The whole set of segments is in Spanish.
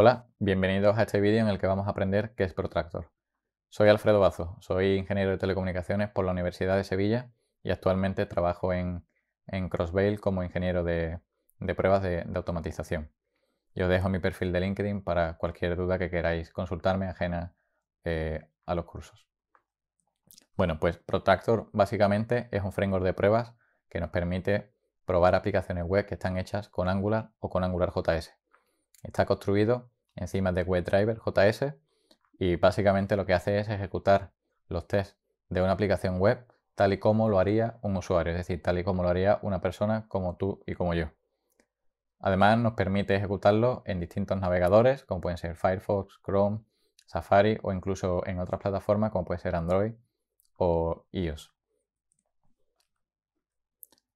Hola, bienvenidos a este vídeo en el que vamos a aprender qué es Protractor. Soy Alfredo Bazo, soy ingeniero de telecomunicaciones por la Universidad de Sevilla y actualmente trabajo en, en como ingeniero de, pruebas de, automatización. Yo os dejo mi perfil de LinkedIn para cualquier duda que queráis consultarme ajena eh, a los cursos. Bueno, pues Protractor básicamente es un framework de pruebas que nos permite probar aplicaciones web que están hechas con Angular o con AngularJS. Está construido encima de WebDriver JS y básicamente lo que hace es ejecutar los tests de una aplicación web tal y como lo haría un usuario, es decir, tal y como lo haría una persona como tú y como yo. Además nos permite ejecutarlo en distintos navegadores como pueden ser Firefox, Chrome, Safari o incluso en otras plataformas como puede ser Android o iOS.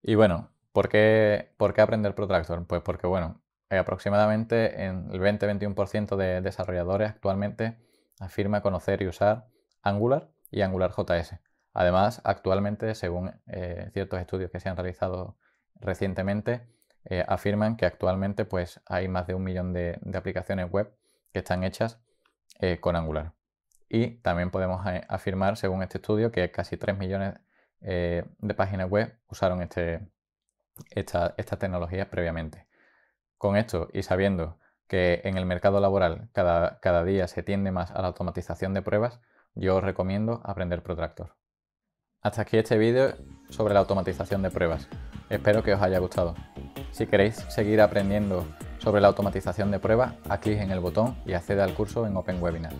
Y bueno, ¿por qué, por qué aprender Protractor? Pues porque bueno, eh, aproximadamente el 20-21% de desarrolladores actualmente afirma conocer y usar Angular y Angular JS. Además, actualmente, según eh, ciertos estudios que se han realizado recientemente, eh, afirman que actualmente pues, hay más de un millón de, aplicaciones web que están hechas con Angular. Y también podemos afirmar, según este estudio, que casi 3 millones de páginas web usaron este, esta, estas tecnologías previamente. Con esto y sabiendo que en el mercado laboral cada, día se tiende más a la automatización de pruebas, yo os recomiendo aprender Protractor. Hasta aquí este vídeo sobre la automatización de pruebas. Espero que os haya gustado. Si queréis seguir aprendiendo sobre la automatización de pruebas, haz clic en el botón y accede al curso en Open Webinar.